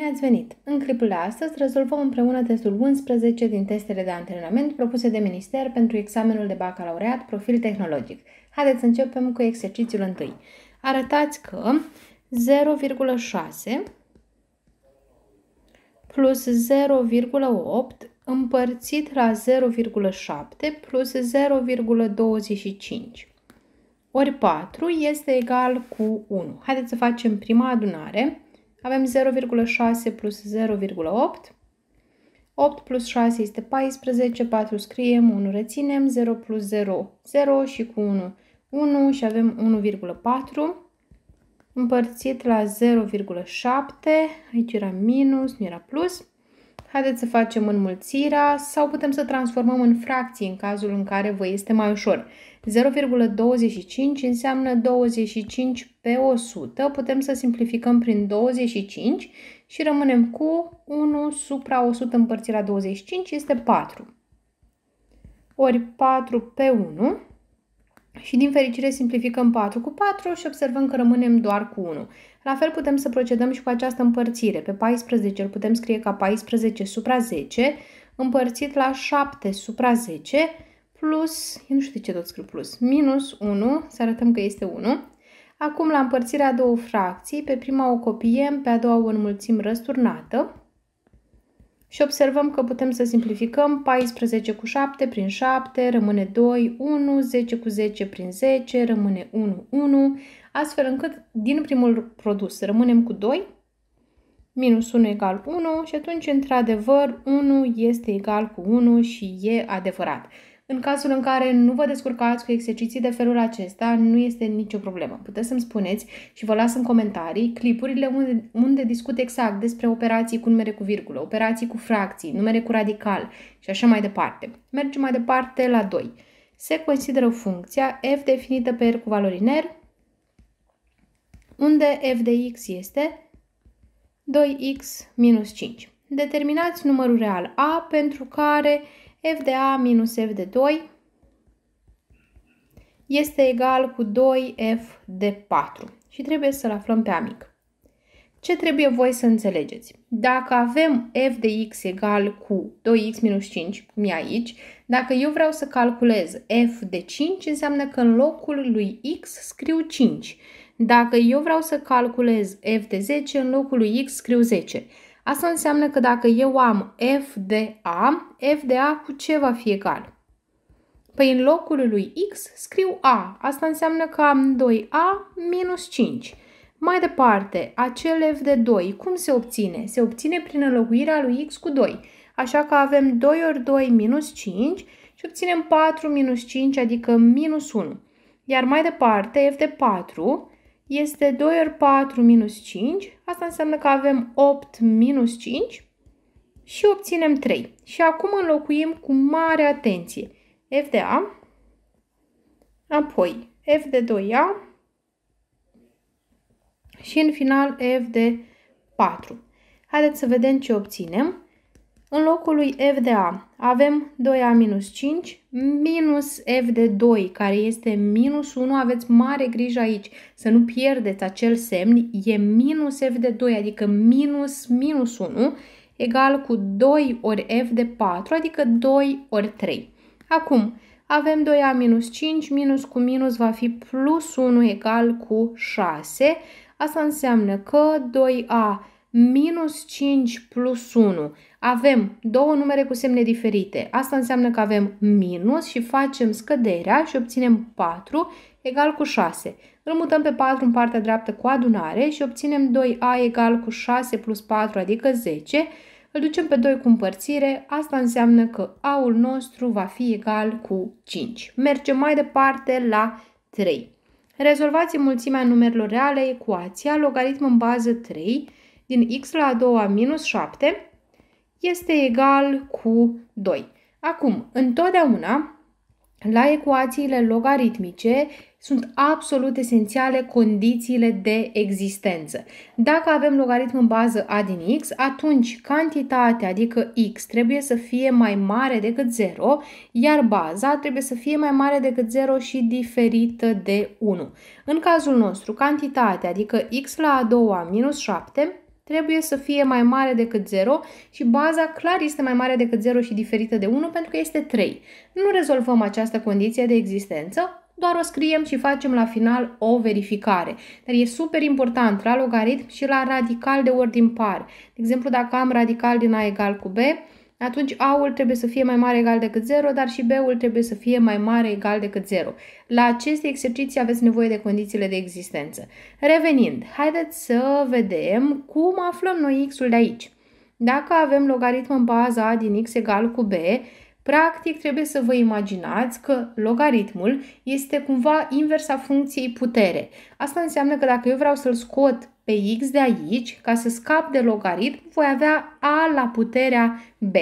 Bine ați venit! În clipul de astăzi rezolvăm împreună testul 11 din testele de antrenament propuse de minister pentru examenul de bacalaureat profil tehnologic. Haideți să începem cu exercițiul întâi. Arătați că 0,6 plus 0,8 împărțit la 0,7 plus 0,25 ori 4 este egal cu 1. Haideți să facem prima adunare. Avem 0,6 plus 0,8. 8 plus 6 este 14, 4 scriem, 1 reținem, 0 plus 0, 0 și cu 1, 1 și avem 1,4 împărțit la 0,7, aici era minus, nu era plus. Haideți să facem înmulțirea sau putem să transformăm în fracții în cazul în care vă este mai ușor. 0,25 înseamnă 25 pe 100. Putem să simplificăm prin 25 și rămânem cu 1 supra 100 împărțit la 25 este 4. Ori 4 pe 1 și din fericire simplificăm 4 cu 4 și observăm că rămânem doar cu 1. La fel putem să procedăm și cu această împărțire. Pe 14 îl putem scrie ca 14 supra 10 împărțit la 7 supra 10 plus, eu nu știu de ce tot scriu plus, minus 1, să arătăm că este 1. Acum la împărțirea a două fracții, pe prima o copiem, pe a doua o înmulțim răsturnată și observăm că putem să simplificăm 14 cu 7 prin 7, rămâne 2, 1, 10 cu 10 prin 10, rămâne 1, 1, astfel încât din primul produs rămânem cu 2, minus 1 egal 1 și atunci, într-adevăr, 1 este egal cu 1 și e adevărat. În cazul în care nu vă descurcați cu exerciții de felul acesta, nu este nicio problemă. Puteți să-mi spuneți și vă las în comentarii clipurile unde, unde discut exact despre operații cu numere cu virgulă, operații cu fracții, numere cu radical și așa mai departe. Mergem mai departe la 2. Se consideră funcția f definită pe r cu r, unde f de x este 2x minus 5. Determinați numărul real a pentru care f de a minus f de 2 este egal cu 2f de 4 și trebuie să-l aflăm pe amic. Ce trebuie voi să înțelegeți? Dacă avem f de x egal cu 2x minus 5, cum e aici, dacă eu vreau să calculez f de 5, înseamnă că în locul lui x scriu 5. Dacă eu vreau să calculez f de 10, în locul lui x scriu 10. Asta înseamnă că dacă eu am f de a, f de a cu ce va fi egal? Păi în locul lui x scriu a. Asta înseamnă că am 2a minus 5. Mai departe, acel f de 2, cum se obține? Se obține prin înlocuirea lui x cu 2. Așa că avem 2 ori 2 minus 5 și obținem 4 minus 5, adică minus 1. Iar mai departe, f de 4 este 2 ori 4 minus 5. Asta înseamnă că avem 8 minus 5 și obținem 3. Și acum înlocuim cu mare atenție f de a, apoi f de 2a și în final f de 4. Haideți să vedem ce obținem. În locul lui f de a avem 2a minus 5 minus f de 2, care este minus 1. Aveți mare grijă aici să nu pierdeți acel semn. E minus f de 2, adică minus minus 1, egal cu 2 ori f de 4, adică 2 ori 3. Acum, avem 2a minus 5, minus cu minus va fi plus 1 egal cu 6. Asta înseamnă că 2a minus 5 plus 1. Avem două numere cu semne diferite. Asta înseamnă că avem minus și facem scăderea și obținem 4 egal cu 6. Îl mutăm pe 4 în partea dreaptă cu adunare și obținem 2a egal cu 6 plus 4, adică 10. Îl ducem pe 2 cu împărțire, asta înseamnă că a-ul nostru va fi egal cu 5. Mergem mai departe la 3. Rezolvați mulțimea numerelor reale, ecuația, logaritm în bază 3, din x la a doua minus 7 este egal cu 2. Acum, întotdeauna la ecuațiile logaritmice sunt absolut esențiale condițiile de existență. Dacă avem logaritm în bază a din x, atunci cantitatea, adică x, trebuie să fie mai mare decât 0, iar baza trebuie să fie mai mare decât 0 și diferită de 1. În cazul nostru, cantitatea, adică x la a doua minus 7, trebuie să fie mai mare decât 0 și baza clar este mai mare decât 0 și diferită de 1 pentru că este 3. Nu rezolvăm această condiție de existență, doar o scriem și facem la final o verificare. Dar e super important la logaritm și la radical de ordin par. De exemplu, dacă am radical din a egal cu b, atunci A-ul trebuie să fie mai mare egal decât 0, dar și B-ul trebuie să fie mai mare egal decât 0. La aceste exerciții aveți nevoie de condițiile de existență. Revenind, haideți să vedem cum aflăm noi x-ul de aici. Dacă avem logaritm în baza A din x egal cu B, practic trebuie să vă imaginați că logaritmul este cumva inversa funcției putere. Asta înseamnă că dacă eu vreau să-l scot pe x de aici, ca să scap de logaritm, voi avea a la puterea b.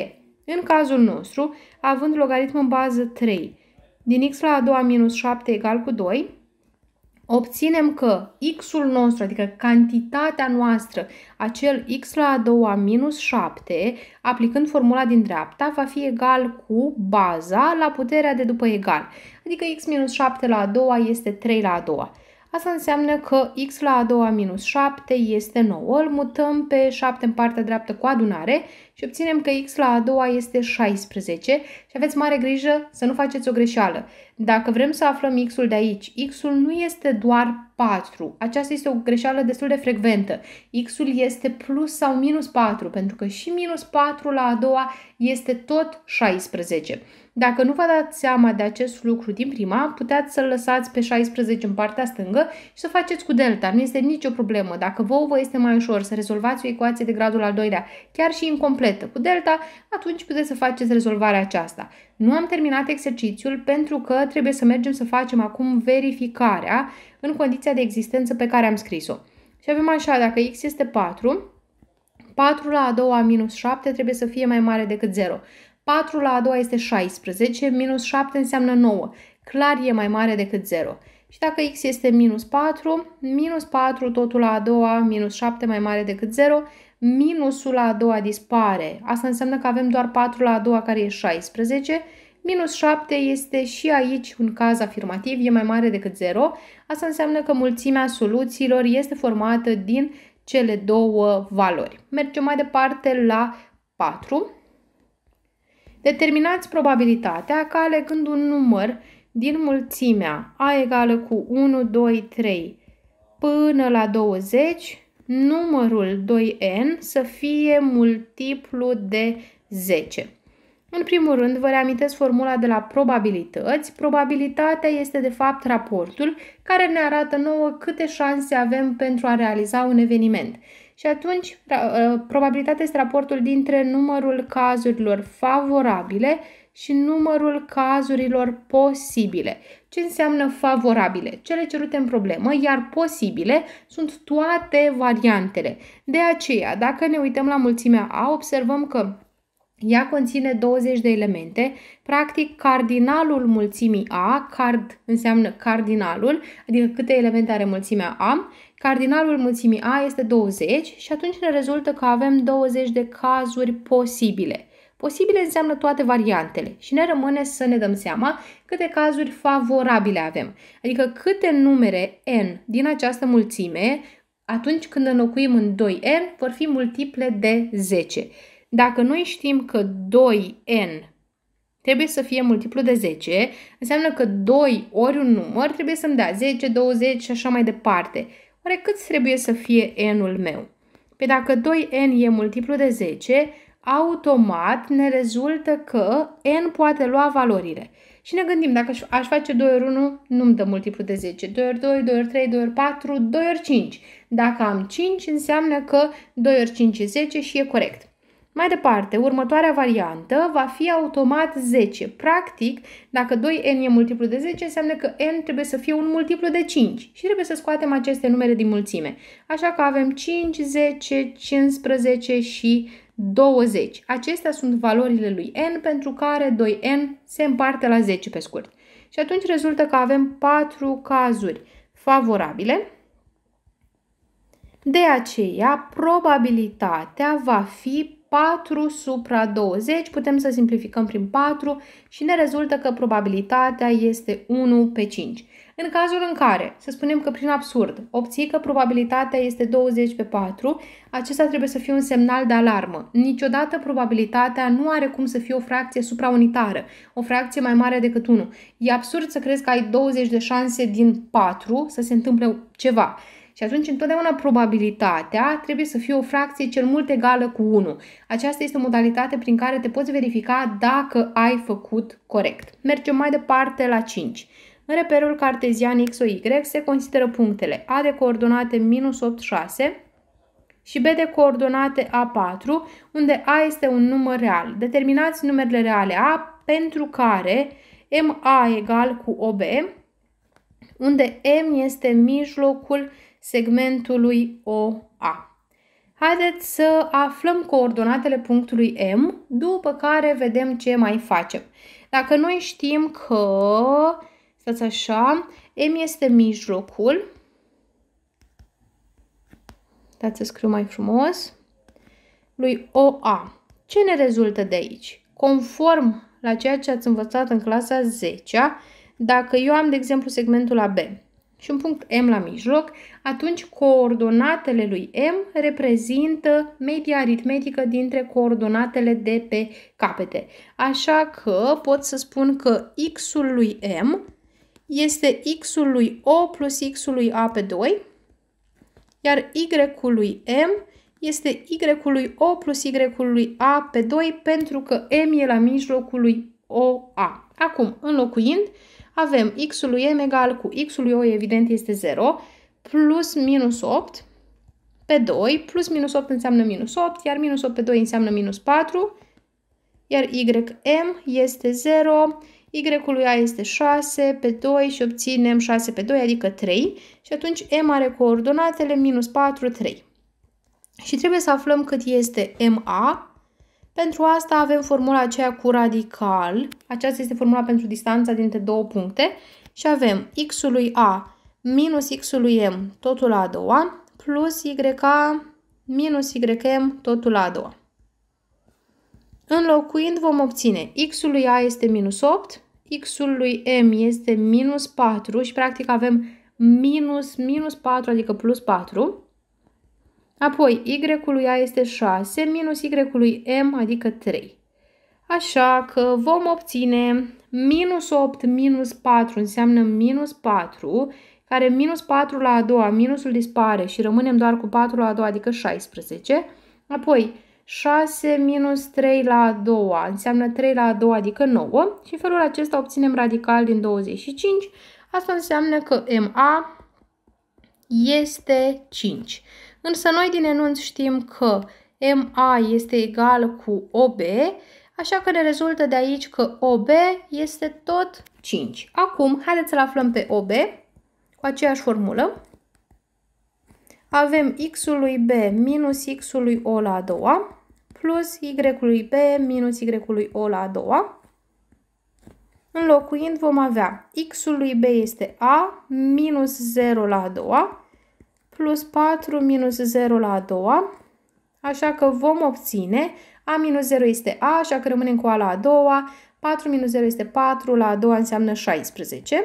În cazul nostru, având logaritm în bază 3, din x la a doua minus 7 egal cu 2, obținem că x-ul nostru, adică cantitatea noastră, acel x la a doua minus 7, aplicând formula din dreapta, va fi egal cu baza la puterea de după egal. Adică x minus 7 la a doua este 3 la a doua. Asta înseamnă că x la a doua minus 7 este 9. Îl mutăm pe 7 în partea dreaptă cu adunare și obținem că x la a doua este 16 și aveți mare grijă să nu faceți o greșeală. Dacă vrem să aflăm x-ul de aici, x-ul nu este doar 4. Aceasta este o greșeală destul de frecventă. x-ul este plus sau minus 4, pentru că și minus 4 la a doua este tot 16. Dacă nu vă dați seama de acest lucru din prima, puteți să-l lăsați pe 16 în partea stângă și să faceți cu delta. Nu este nicio problemă. Dacă vouă vă este mai ușor să rezolvați o ecuație de gradul al doilea, chiar și incompletă cu delta, atunci puteți să faceți rezolvarea aceasta. Nu am terminat exercițiul pentru că trebuie să mergem să facem acum verificarea în condiția de existență pe care am scris-o. Și avem așa, dacă x este 4, 4 la a doua minus 7 trebuie să fie mai mare decât 0. 4 la a doua este 16, minus 7 înseamnă 9. Clar e mai mare decât 0. Și dacă x este minus 4, minus 4 totul la a doua, minus 7 mai mare decât 0, minusul la a doua dispare. Asta înseamnă că avem doar 4 la a doua care e 16. Minus 7 este și aici un caz afirmativ, e mai mare decât 0. Asta înseamnă că mulțimea soluțiilor este formată din cele două valori. Mergem mai departe la 4. Determinați probabilitatea că alegând un număr din mulțimea A egală cu 1, 2, 3 până la 20, numărul 2n să fie multiplu de 10. În primul rând, vă reamintesc formula de la probabilități. Probabilitatea este de fapt raportul care ne arată nouă câte șanse avem pentru a realiza un eveniment. Și atunci, ă, probabilitatea este raportul dintre numărul cazurilor favorabile și numărul cazurilor posibile ce înseamnă favorabile, cele cerute în problemă, iar posibile sunt toate variantele. De aceea, dacă ne uităm la mulțimea A, observăm că ea conține 20 de elemente, practic cardinalul mulțimii A, card înseamnă cardinalul, adică câte elemente are mulțimea A, cardinalul mulțimii A este 20 și atunci ne rezultă că avem 20 de cazuri posibile. Posibile înseamnă toate variantele și ne rămâne să ne dăm seama câte cazuri favorabile avem, adică câte numere n din această mulțime, atunci când înlocuim în 2n, vor fi multiple de 10. Dacă noi știm că 2n trebuie să fie multiplu de 10, înseamnă că 2 ori un număr trebuie să-mi dea 10, 20 și așa mai departe. Oare cât trebuie să fie n-ul meu? Pe păi dacă 2n e multiplu de 10, automat ne rezultă că n poate lua valorile. Și ne gândim, dacă aș face 2 ori 1, nu-mi dă multiplu de 10. 2 ori 2, 2 ori 3, 2 ori 4, 2 ori 5. Dacă am 5, înseamnă că 2 ori 5 e 10 și e corect. Mai departe, următoarea variantă va fi automat 10. Practic, dacă 2n e multiplu de 10, înseamnă că n trebuie să fie un multiplu de 5 și trebuie să scoatem aceste numere din mulțime. Așa că avem 5, 10, 15 și 20. Acestea sunt valorile lui n pentru care 2n se împarte la 10 pe scurt. Și atunci rezultă că avem 4 cazuri favorabile. De aceea, probabilitatea va fi 4 supra 20, putem să simplificăm prin 4 și ne rezultă că probabilitatea este 1 pe 5. În cazul în care, să spunem că prin absurd, obții că probabilitatea este 20 pe 4, acesta trebuie să fie un semnal de alarmă. Niciodată probabilitatea nu are cum să fie o fracție supraunitară, o fracție mai mare decât 1. E absurd să crezi că ai 20 de șanse din 4 să se întâmple ceva. Și atunci întotdeauna probabilitatea trebuie să fie o fracție cel mult egală cu 1. Aceasta este o modalitate prin care te poți verifica dacă ai făcut corect. Mergem mai departe la 5. În reperul cartezian X, Y se consideră punctele A de coordonate minus 8, 6 și B de coordonate A4, unde A este un număr real. Determinați numerele reale A pentru care MA egal cu OB, unde M este mijlocul segmentului OA. Haideți să aflăm coordonatele punctului M, după care vedem ce mai facem. Dacă noi știm că Stați așa. M este mijlocul. Dați să scriu mai frumos. Lui OA. Ce ne rezultă de aici? Conform la ceea ce ați învățat în clasa 10 -a, dacă eu am, de exemplu, segmentul AB și un punct M la mijloc, atunci coordonatele lui M reprezintă media aritmetică dintre coordonatele de pe capete. Așa că pot să spun că X-ul lui M este x-ul lui O plus x-ul lui A pe 2, iar y-ul lui M este y-ul lui O plus y-ul lui A pe 2 pentru că M e la mijlocul lui OA. Acum, înlocuind, avem x-ul lui M egal cu x-ul lui O, evident, este 0, plus minus 8 pe 2, plus minus 8 înseamnă minus 8, iar minus 8 pe 2 înseamnă minus 4, iar ym este 0, Y-ul A este 6 pe 2 și obținem 6 pe 2, adică 3. Și atunci M are coordonatele minus 4, 3. Și trebuie să aflăm cât este MA. Pentru asta avem formula aceea cu radical. Aceasta este formula pentru distanța dintre două puncte. Și avem x-ul lui A minus x-ul lui M, totul la a doua, plus y minus ym, totul la a doua. Înlocuind vom obține x-ul lui a este minus 8, x-ul lui m este minus 4 și practic avem minus, minus 4, adică plus 4. Apoi y-ul lui a este 6 minus y-ul lui m, adică 3. Așa că vom obține minus 8 minus 4 înseamnă minus 4, care minus 4 la a doua, minusul dispare și rămânem doar cu 4 la a doua, adică 16. Apoi 6 minus 3 la a doua înseamnă 3 la a doua, adică 9 și în felul acesta obținem radical din 25. Asta înseamnă că MA este 5. Însă noi din enunț știm că MA este egal cu OB, așa că ne rezultă de aici că OB este tot 5. Acum, haideți să-l aflăm pe OB cu aceeași formulă. Avem x-ul lui B minus x-ul lui O la a doua plus y lui b minus y lui o la a doua. Înlocuind vom avea x-ul lui b este a minus 0 la a doua plus 4 minus 0 la a doua, așa că vom obține a minus 0 este a, așa că rămânem cu a la a doua, 4 minus 0 este 4, la a doua înseamnă 16.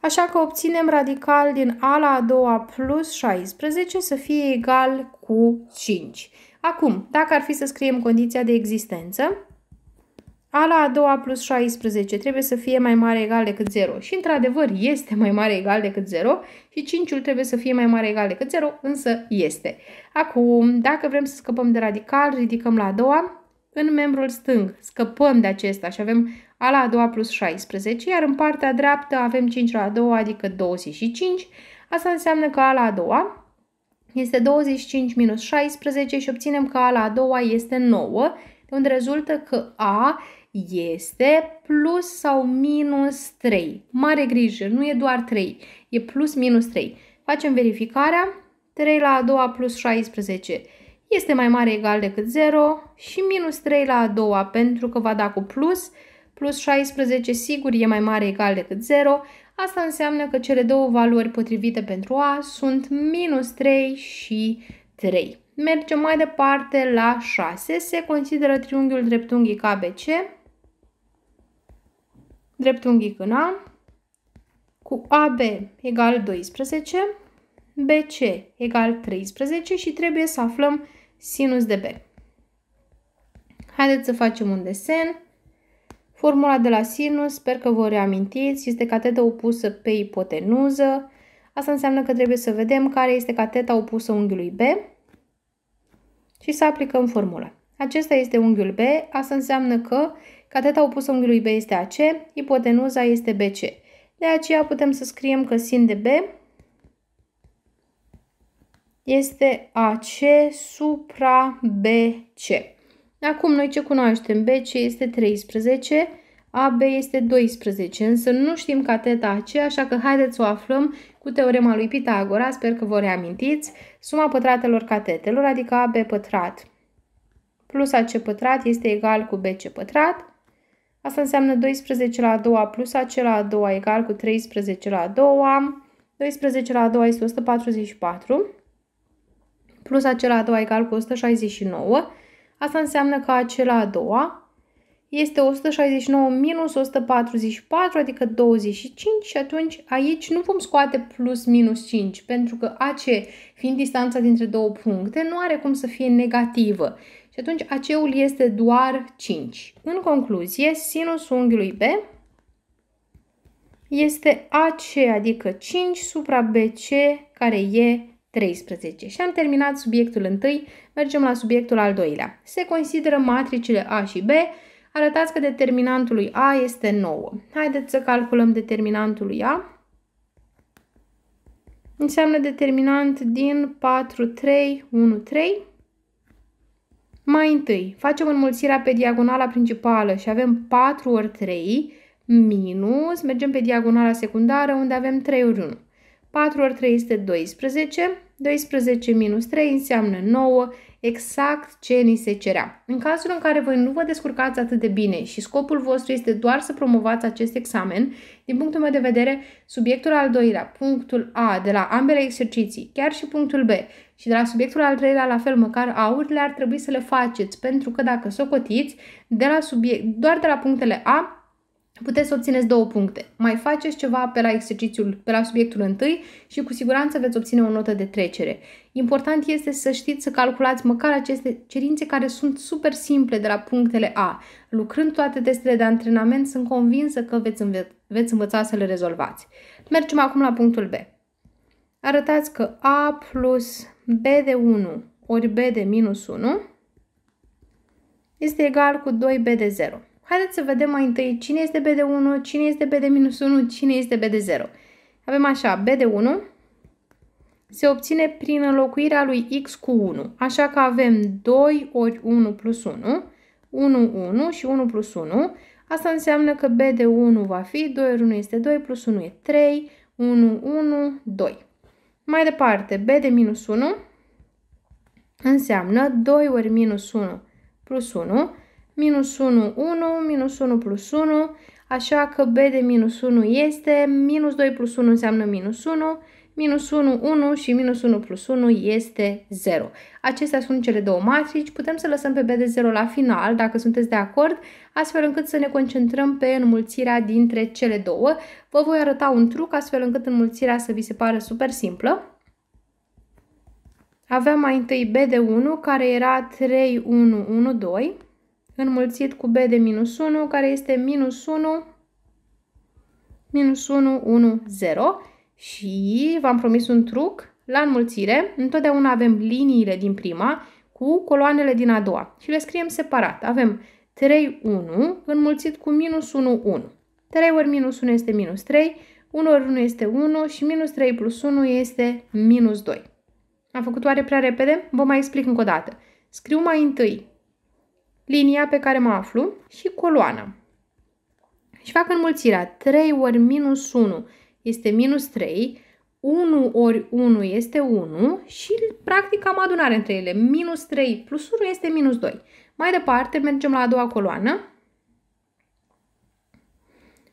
Așa că obținem radical din a la a doua plus 16 să fie egal cu 5. Acum, dacă ar fi să scriem condiția de existență, a la a doua plus 16 trebuie să fie mai mare egal decât 0. Și într-adevăr este mai mare egal decât 0 și 5-ul trebuie să fie mai mare egal decât 0, însă este. Acum, dacă vrem să scăpăm de radical, ridicăm la a doua. În membrul stâng scăpăm de acesta și avem a la a doua plus 16, iar în partea dreaptă avem 5 la a doua, adică 25. Asta înseamnă că a la a doua este 25 minus 16 și obținem că A la a doua este 9, de unde rezultă că A este plus sau minus 3. Mare grijă, nu e doar 3, e plus minus 3. Facem verificarea, 3 la a doua plus 16 este mai mare egal decât 0 și minus 3 la a doua pentru că va da cu plus, plus 16 sigur e mai mare egal decât 0, Asta înseamnă că cele două valori potrivite pentru A sunt minus 3 și 3. Mergem mai departe la 6. Se consideră triunghiul dreptunghic ABC, dreptunghic în A, cu AB egal 12, BC egal 13 și trebuie să aflăm sinus de B. Haideți să facem un desen. Formula de la sinus, sper că vă reamintiți, este cateta opusă pe ipotenuză. Asta înseamnă că trebuie să vedem care este cateta opusă unghiului B și să aplicăm formula. Acesta este unghiul B, asta înseamnă că cateta opusă unghiului B este AC, ipotenuza este BC. De aceea putem să scriem că sin de B este AC supra BC. Acum noi ce cunoaștem? BC este 13, AB este 12, însă nu știm cateta aceea, așa că haideți să o aflăm cu teorema lui Pitagora, sper că vă reamintiți, suma pătratelor catetelor, adică AB pătrat plus AC pătrat este egal cu BC pătrat. Asta înseamnă 12 la a doua plus AC la a doua egal cu 13 la a doua. 12 la a doua este 144 plus AC la a doua egal cu 169 Asta înseamnă că acela a doua este 169 minus 144, adică 25 și atunci aici nu vom scoate plus minus 5, pentru că AC, fiind distanța dintre două puncte, nu are cum să fie negativă. Și atunci AC-ul este doar 5. În concluzie, sinus unghiului B este AC, adică 5 supra BC, care e 13. Și am terminat subiectul întâi, mergem la subiectul al doilea. Se consideră matricile A și B, arătați că determinantul lui A este 9. Haideți să calculăm determinantul lui A. Înseamnă determinant din 4, 3, 1, 3. Mai întâi, facem înmulțirea pe diagonala principală și avem 4 ori 3 minus, mergem pe diagonala secundară unde avem 3 ori 1. 4 ori 3 este 12. 12 minus 3 înseamnă 9, exact ce ni se cerea. În cazul în care voi nu vă descurcați atât de bine și scopul vostru este doar să promovați acest examen, din punctul meu de vedere, subiectul al doilea, punctul A de la ambele exerciții, chiar și punctul B, și de la subiectul al treilea, la fel, măcar aurile ar trebui să le faceți, pentru că dacă socotiți, de la subiect, doar de la punctele A puteți să obțineți două puncte. Mai faceți ceva pe la exercițiul, pe la subiectul întâi și cu siguranță veți obține o notă de trecere. Important este să știți să calculați măcar aceste cerințe care sunt super simple de la punctele A. Lucrând toate testele de antrenament, sunt convinsă că veți, înve- veți învăța să le rezolvați. Mergem acum la punctul B. Arătați că A plus B de 1 ori B de minus 1 este egal cu 2B de 0. Haideți să vedem mai întâi cine este B de 1, cine este B de minus 1, cine este B de 0. Avem așa, B de 1 se obține prin înlocuirea lui X cu 1. Așa că avem 2 ori 1 plus 1, 1, 1 și 1 plus 1. Asta înseamnă că B de 1 va fi 2 ori 1 este 2 plus 1 e 3, 1, 1, 2. Mai departe, B de minus 1 înseamnă 2 ori minus 1 plus 1 minus 1, 1, minus 1 plus 1, așa că B de minus 1 este, minus 2 plus 1 înseamnă minus 1, minus 1, 1 și minus 1 plus 1 este 0. Acestea sunt cele două matrici. Putem să lăsăm pe B de 0 la final, dacă sunteți de acord, astfel încât să ne concentrăm pe înmulțirea dintre cele două. Vă voi arăta un truc, astfel încât înmulțirea să vi se pară super simplă. Aveam mai întâi B de 1, care era 3, 1, 1, 2 înmulțit cu b de minus 1, care este minus 1, minus 1, 1, 0. Și v-am promis un truc la înmulțire. Întotdeauna avem liniile din prima cu coloanele din a doua și le scriem separat. Avem 3, 1 înmulțit cu minus 1, 1. 3 ori minus 1 este minus 3, 1 ori 1 este 1 și minus 3 plus 1 este minus 2. Am făcut oare prea repede? Vă mai explic încă o dată. Scriu mai întâi linia pe care mă aflu și coloana. Și fac înmulțirea. 3 ori minus 1 este minus 3, 1 ori 1 este 1 și practic am adunare între ele. Minus 3 plus 1 este minus 2. Mai departe mergem la a doua coloană,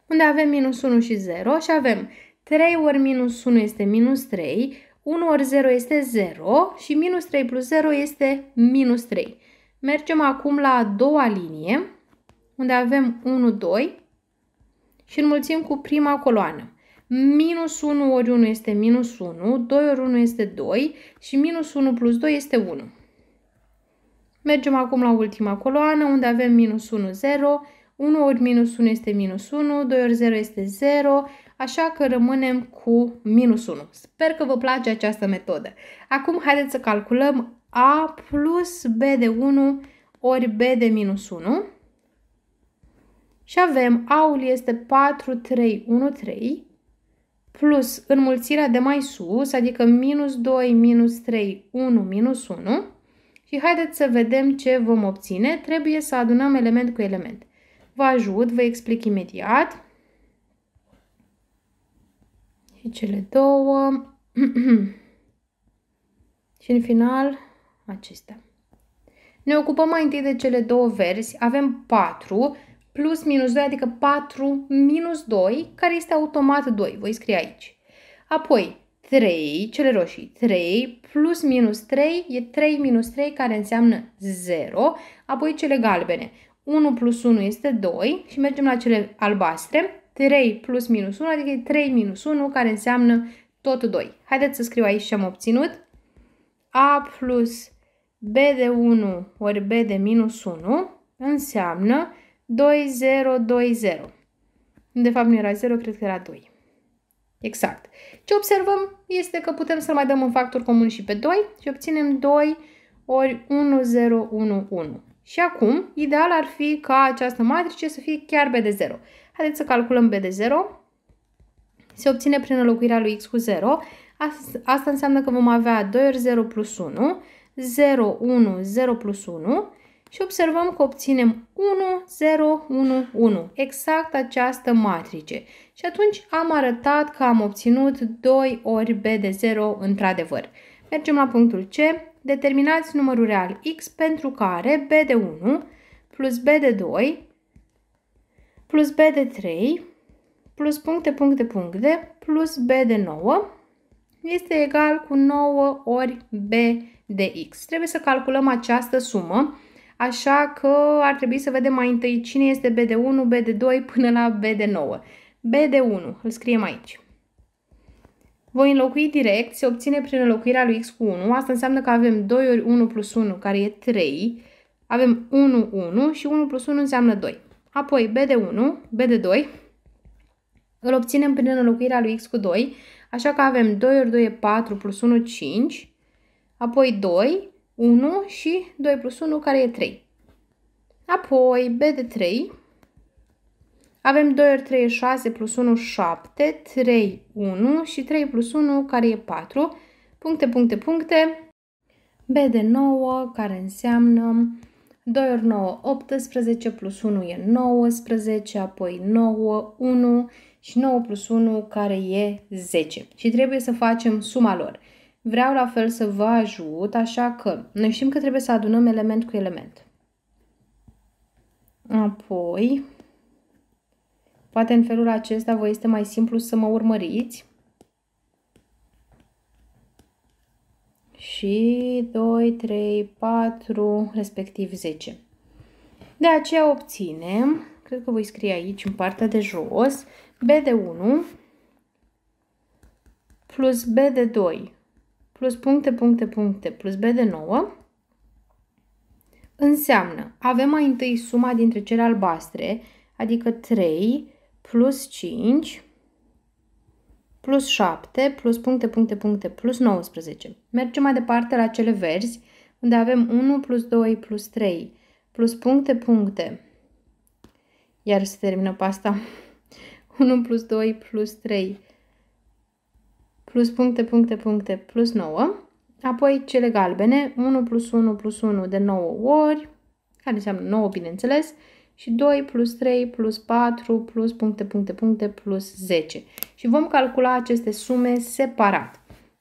unde avem minus 1 și 0 și avem 3 ori minus 1 este minus 3, 1 ori 0 este 0 și minus 3 plus 0 este minus 3. Mergem acum la a doua linie, unde avem 1, 2 și înmulțim cu prima coloană. Minus 1 ori 1 este minus 1, 2 ori 1 este 2 și minus 1 plus 2 este 1. Mergem acum la ultima coloană, unde avem minus 1, 0, 1 ori minus 1 este minus 1, 2 ori 0 este 0, așa că rămânem cu minus 1. Sper că vă place această metodă. Acum haideți să calculăm a plus B de 1 ori B de minus 1. Și avem A-ul este 4, 3, 1, 3 plus înmulțirea de mai sus, adică minus 2, minus 3, 1, minus 1. Și haideți să vedem ce vom obține. Trebuie să adunăm element cu element. Vă ajut, vă explic imediat. Și deci cele două. și în final acestea. Ne ocupăm mai întâi de cele două verzi. Avem 4 plus minus 2, adică 4 minus 2, care este automat 2. Voi scrie aici. Apoi 3, cele roșii, 3 plus minus 3 e 3 minus 3 care înseamnă 0, apoi cele galbene, 1 plus 1 este 2 și mergem la cele albastre, 3 plus minus 1, adică 3 minus 1 care înseamnă tot 2. Haideți să scriu aici ce am obținut. A plus B de 1 ori B de minus 1 înseamnă 2, 0, 2, 0. De fapt nu era 0, cred că era 2. Exact. Ce observăm este că putem să mai dăm un factor comun și pe 2 și obținem 2 ori 1, 0, 1, 1. Și acum, ideal ar fi ca această matrice să fie chiar B de 0. Haideți să calculăm B de 0. Se obține prin înlocuirea lui X cu 0. Asta înseamnă că vom avea 2 ori 0 plus 1 0, 1, 0 plus 1 și observăm că obținem 1, 0, 1, 1, exact această matrice. Și atunci am arătat că am obținut 2 ori B de 0 într-adevăr. Mergem la punctul C. Determinați numărul real X pentru care B de 1 plus B de 2 plus B de 3 plus puncte, puncte, puncte plus B de 9 este egal cu 9 ori B de 0 de x. Trebuie să calculăm această sumă, așa că ar trebui să vedem mai întâi cine este b de 1, b de 2 până la b de 9. b de 1, îl scriem aici. Voi înlocui direct, se obține prin înlocuirea lui x cu 1, asta înseamnă că avem 2 ori 1 plus 1, care e 3, avem 1, 1 și 1 plus 1 înseamnă 2. Apoi b de 1, b de 2, îl obținem prin înlocuirea lui x cu 2, așa că avem 2 ori 2 e 4 plus 1, 5, apoi 2, 1 și 2 plus 1 care e 3. Apoi B de 3. Avem 2 ori 3 e 6 plus 1 7, 3, 1 și 3 plus 1 care e 4. Puncte, puncte, puncte. B de 9 care înseamnă 2 ori 9, 18 plus 1 e 19, apoi 9, 1 și 9 plus 1 care e 10. Și trebuie să facem suma lor. Vreau la fel să vă ajut, așa că noi știm că trebuie să adunăm element cu element. Apoi, poate în felul acesta vă este mai simplu să mă urmăriți. și 2, 3, 4, respectiv 10. De aceea obținem, cred că voi scrie aici în partea de jos, B de 1 plus B de 2 plus puncte, puncte, puncte plus B de 9 înseamnă, avem mai întâi suma dintre cele albastre, adică 3 plus 5 plus 7 plus puncte, puncte, puncte plus 19. Mergem mai departe la cele verzi, unde avem 1 plus 2 plus 3 plus puncte, puncte. Iar se termină pasta. 1 plus 2 plus 3 plus puncte, puncte, puncte, plus 9. Apoi cele galbene, 1 plus 1 plus 1 de 9 ori, care înseamnă 9, bineînțeles, și 2 plus 3 plus 4 plus puncte, puncte, puncte plus 10. Și vom calcula aceste sume separat.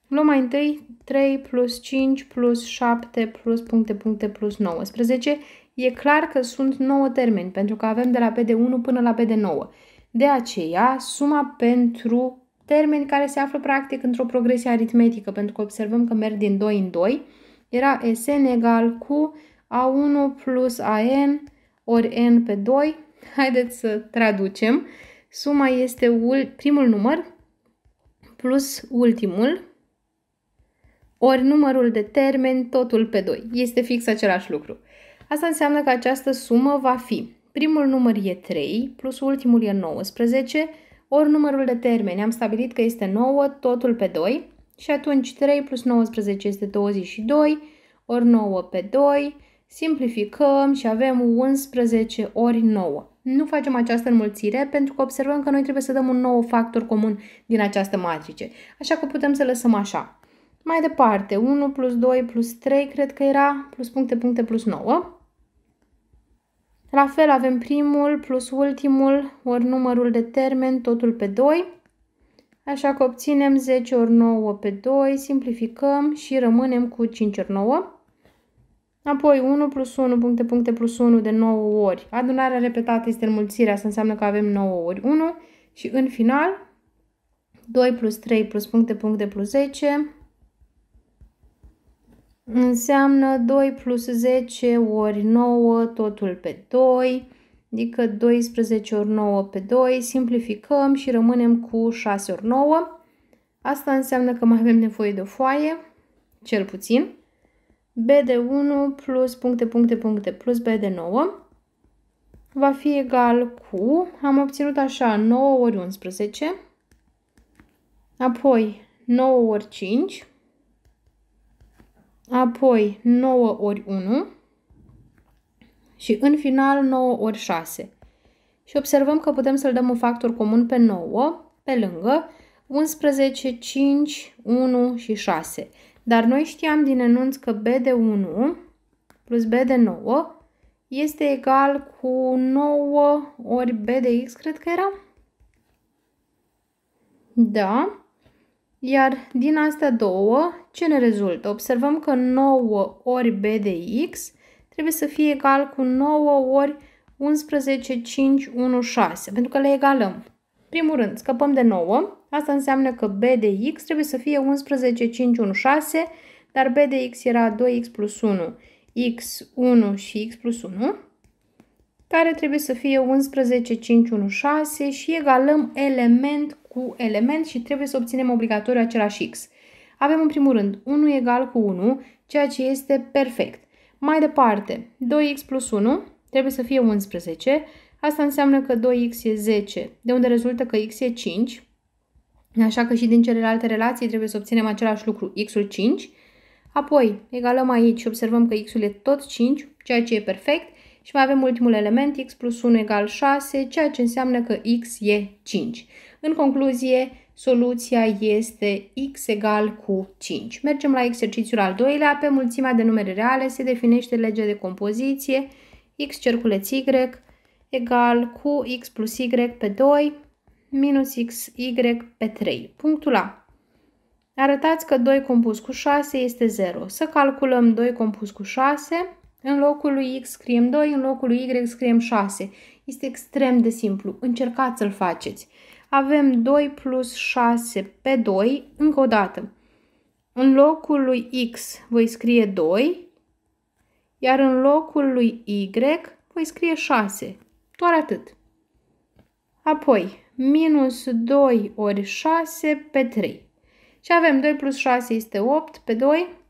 Luăm mai întâi 3 plus 5 plus 7 plus puncte, puncte plus 19. E clar că sunt 9 termeni, pentru că avem de la de 1 până la de 9 De aceea, suma pentru termeni care se află practic într-o progresie aritmetică, pentru că observăm că merg din 2 în 2. Era Sn egal cu A1 plus An ori N pe 2. Haideți să traducem. Suma este primul număr plus ultimul ori numărul de termeni, totul pe 2. Este fix același lucru. Asta înseamnă că această sumă va fi primul număr e 3, plus ultimul e 19, ori numărul de termeni. Am stabilit că este 9, totul pe 2 și atunci 3 plus 19 este 22, ori 9 pe 2, simplificăm și avem 11 ori 9. Nu facem această înmulțire pentru că observăm că noi trebuie să dăm un nou factor comun din această matrice, așa că putem să lăsăm așa. Mai departe, 1 plus 2 plus 3, cred că era, plus puncte, puncte, plus 9. La fel avem primul plus ultimul ori numărul de termen, totul pe 2. Așa că obținem 10 ori 9 pe 2, simplificăm și rămânem cu 5 ori 9. Apoi 1 plus 1, puncte, puncte, plus 1 de 9 ori. Adunarea repetată este înmulțirea, asta înseamnă că avem 9 ori 1. Și în final, 2 plus 3 plus puncte, puncte, plus 10 înseamnă 2 plus 10 ori 9, totul pe 2, adică 12 ori 9 pe 2, simplificăm și rămânem cu 6 ori 9. Asta înseamnă că mai avem nevoie de o foaie, cel puțin. B de 1 plus puncte, puncte, puncte plus B de 9 va fi egal cu, am obținut așa, 9 ori 11, apoi 9 ori 5, apoi 9 ori 1 și în final 9 ori 6. Și observăm că putem să-l dăm un factor comun pe 9, pe lângă 11, 5, 1 și 6. Dar noi știam din enunț că B de 1 plus B de 9 este egal cu 9 ori B de X, cred că era. Da. Iar din astea două, ce ne rezultă? Observăm că 9 ori b de x trebuie să fie egal cu 9 ori 11, 5, 1, 6, pentru că le egalăm. Primul rând, scăpăm de 9, asta înseamnă că b de x trebuie să fie 11, 5, 1, 6, dar b de x era 2x plus 1, x1 și x plus 1 care trebuie să fie 11, 5, 1, 6 și egalăm element cu element și trebuie să obținem obligatoriu același x. Avem în primul rând 1 egal cu 1, ceea ce este perfect. Mai departe, 2x plus 1 trebuie să fie 11, asta înseamnă că 2x e 10, de unde rezultă că x e 5, așa că și din celelalte relații trebuie să obținem același lucru, x-ul 5, Apoi, egalăm aici și observăm că x-ul e tot 5, ceea ce e perfect, și mai avem ultimul element, x plus 1 egal 6, ceea ce înseamnă că x e 5. În concluzie, soluția este x egal cu 5. Mergem la exercițiul al doilea. Pe mulțimea de numere reale se definește legea de compoziție x cerculeț y egal cu x plus y pe 2 minus x y pe 3. Punctul A. Arătați că 2 compus cu 6 este 0. Să calculăm 2 compus cu 6 în locul lui X scriem 2, în locul lui Y scriem 6. Este extrem de simplu. Încercați să-l faceți. Avem 2 plus 6 pe 2, încă o dată. În locul lui X voi scrie 2, iar în locul lui Y voi scrie 6. Doar atât. Apoi, minus 2 ori 6 pe 3. Și avem 2 plus 6 este 8 pe 2,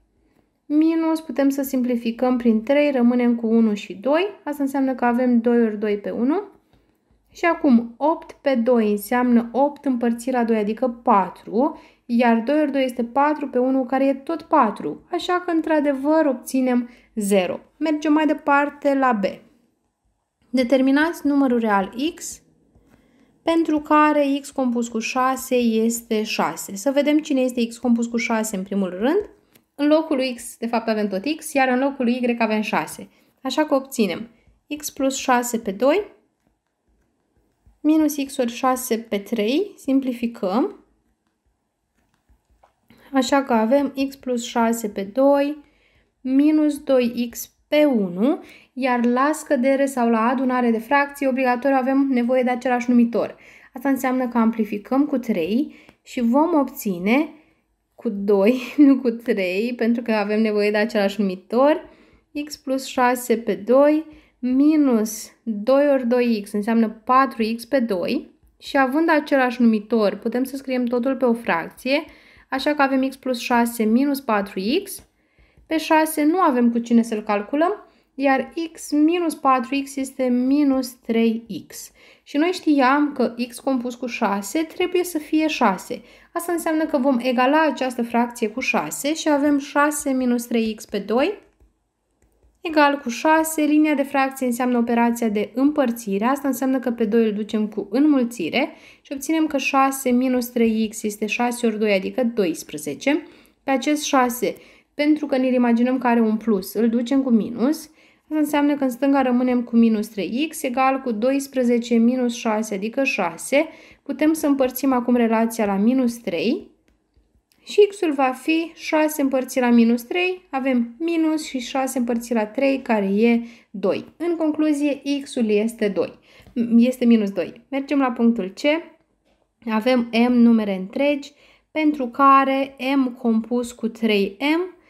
minus, putem să simplificăm prin 3, rămânem cu 1 și 2, asta înseamnă că avem 2 ori 2 pe 1. Și acum 8 pe 2 înseamnă 8 împărțit la 2, adică 4, iar 2 ori 2 este 4 pe 1, care e tot 4, așa că într-adevăr obținem 0. Mergem mai departe la B. Determinați numărul real X pentru care X compus cu 6 este 6. Să vedem cine este X compus cu 6 în primul rând. În locul lui x, de fapt, avem tot x, iar în locul lui y avem 6. Așa că obținem x plus 6 pe 2 minus x ori 6 pe 3, simplificăm. Așa că avem x plus 6 pe 2 minus 2x pe 1, iar la scădere sau la adunare de fracții obligatoriu avem nevoie de același numitor. Asta înseamnă că amplificăm cu 3 și vom obține cu 2, nu cu 3, pentru că avem nevoie de același numitor. x plus 6 pe 2 minus 2 ori 2x înseamnă 4x pe 2 și având același numitor putem să scriem totul pe o fracție, așa că avem x plus 6 minus 4x. Pe 6 nu avem cu cine să-l calculăm, iar x minus 4x este minus 3x. Și noi știam că x compus cu 6 trebuie să fie 6. Asta înseamnă că vom egala această fracție cu 6 și avem 6 minus 3x pe 2 egal cu 6. Linia de fracție înseamnă operația de împărțire. Asta înseamnă că pe 2 îl ducem cu înmulțire și obținem că 6 minus 3x este 6 ori 2, adică 12. Pe acest 6, pentru că ne imaginăm că are un plus, îl ducem cu minus Asta înseamnă că în stânga rămânem cu minus 3x egal cu 12 minus 6, adică 6. Putem să împărțim acum relația la minus 3 și x-ul va fi 6 împărțit la minus 3, avem minus și 6 împărțit la 3, care e 2. În concluzie, x-ul este 2, este minus 2. Mergem la punctul C, avem m numere întregi, pentru care m compus cu 3m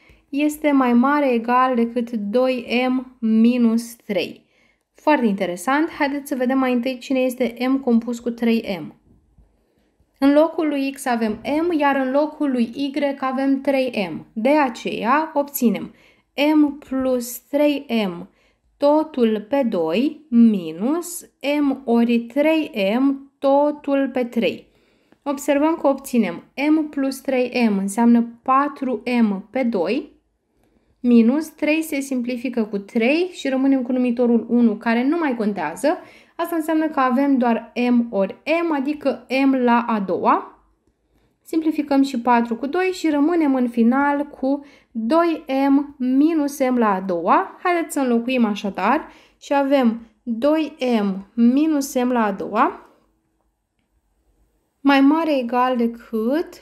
este mai mare egal decât 2m minus 3. Foarte interesant, haideți să vedem mai întâi cine este m compus cu 3m. În locul lui x avem m, iar în locul lui y avem 3m. De aceea obținem m plus 3m totul pe 2 minus m ori 3m totul pe 3. Observăm că obținem m plus 3m înseamnă 4m pe 2 minus 3 se simplifică cu 3 și rămânem cu numitorul 1 care nu mai contează. Asta înseamnă că avem doar m ori m, adică m la a doua. Simplificăm și 4 cu 2 și rămânem în final cu 2m minus m la a doua. Haideți să înlocuim așadar și avem 2m minus m la a doua mai mare egal decât